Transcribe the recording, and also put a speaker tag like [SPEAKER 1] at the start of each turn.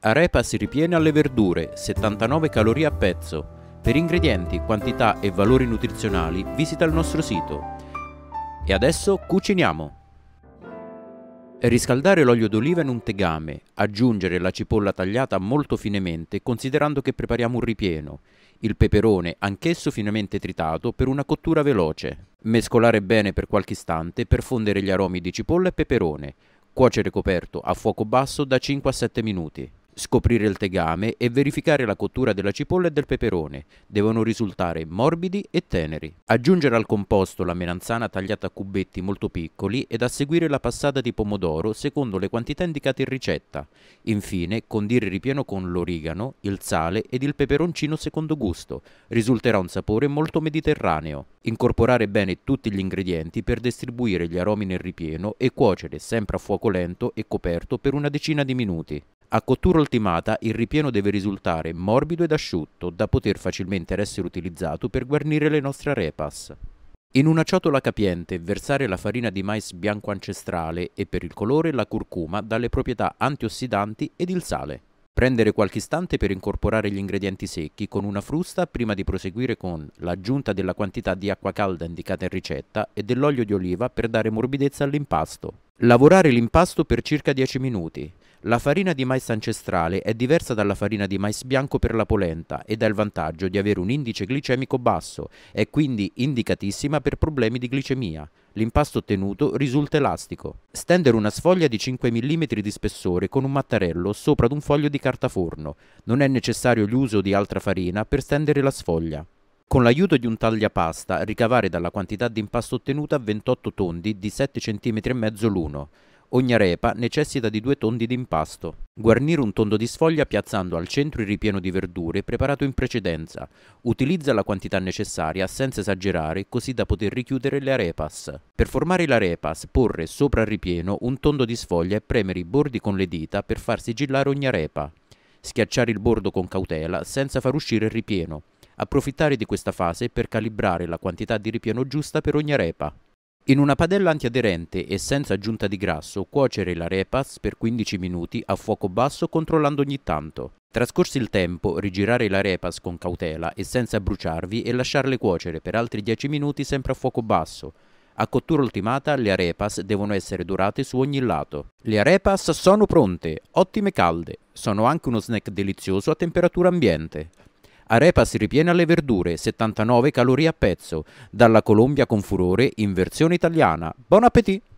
[SPEAKER 1] Arepa si ripiene alle verdure, 79 calorie a pezzo. Per ingredienti, quantità e valori nutrizionali visita il nostro sito. E adesso cuciniamo! Riscaldare l'olio d'oliva in un tegame, aggiungere la cipolla tagliata molto finemente considerando che prepariamo un ripieno, il peperone anch'esso finemente tritato per una cottura veloce. Mescolare bene per qualche istante per fondere gli aromi di cipolla e peperone. Cuocere coperto a fuoco basso da 5 a 7 minuti. Scoprire il tegame e verificare la cottura della cipolla e del peperone. Devono risultare morbidi e teneri. Aggiungere al composto la melanzana tagliata a cubetti molto piccoli ed a seguire la passata di pomodoro secondo le quantità indicate in ricetta. Infine, condire il ripieno con l'origano, il sale ed il peperoncino secondo gusto. Risulterà un sapore molto mediterraneo. Incorporare bene tutti gli ingredienti per distribuire gli aromi nel ripieno e cuocere sempre a fuoco lento e coperto per una decina di minuti. A cottura ultimata il ripieno deve risultare morbido ed asciutto da poter facilmente essere utilizzato per guarnire le nostre repas. In una ciotola capiente versare la farina di mais bianco ancestrale e per il colore la curcuma dalle proprietà antiossidanti ed il sale. Prendere qualche istante per incorporare gli ingredienti secchi con una frusta prima di proseguire con l'aggiunta della quantità di acqua calda indicata in ricetta e dell'olio di oliva per dare morbidezza all'impasto. Lavorare l'impasto per circa 10 minuti. La farina di mais ancestrale è diversa dalla farina di mais bianco per la polenta ed ha il vantaggio di avere un indice glicemico basso, è quindi indicatissima per problemi di glicemia. L'impasto ottenuto risulta elastico. Stendere una sfoglia di 5 mm di spessore con un mattarello sopra ad un foglio di cartaforno. Non è necessario l'uso di altra farina per stendere la sfoglia. Con l'aiuto di un tagliapasta ricavare dalla quantità di impasto ottenuta 28 tondi di 7,5 cm l'uno. Ogni arepa necessita di due tondi d'impasto. Guarnire un tondo di sfoglia piazzando al centro il ripieno di verdure preparato in precedenza. Utilizza la quantità necessaria senza esagerare così da poter richiudere le arepas. Per formare l'arepas porre sopra il ripieno un tondo di sfoglia e premere i bordi con le dita per far sigillare ogni arepa. Schiacciare il bordo con cautela senza far uscire il ripieno. Approfittare di questa fase per calibrare la quantità di ripieno giusta per ogni arepa. In una padella antiaderente e senza aggiunta di grasso cuocere la repas per 15 minuti a fuoco basso controllando ogni tanto. Trascorsi il tempo, rigirare la repas con cautela e senza bruciarvi e lasciarle cuocere per altri 10 minuti sempre a fuoco basso. A cottura ultimata le arepas devono essere dorate su ogni lato. Le arepas sono pronte, ottime calde. Sono anche uno snack delizioso a temperatura ambiente. Arepa si ripiena alle verdure, 79 calorie a pezzo. Dalla Colombia con furore in versione italiana. Buon appetito!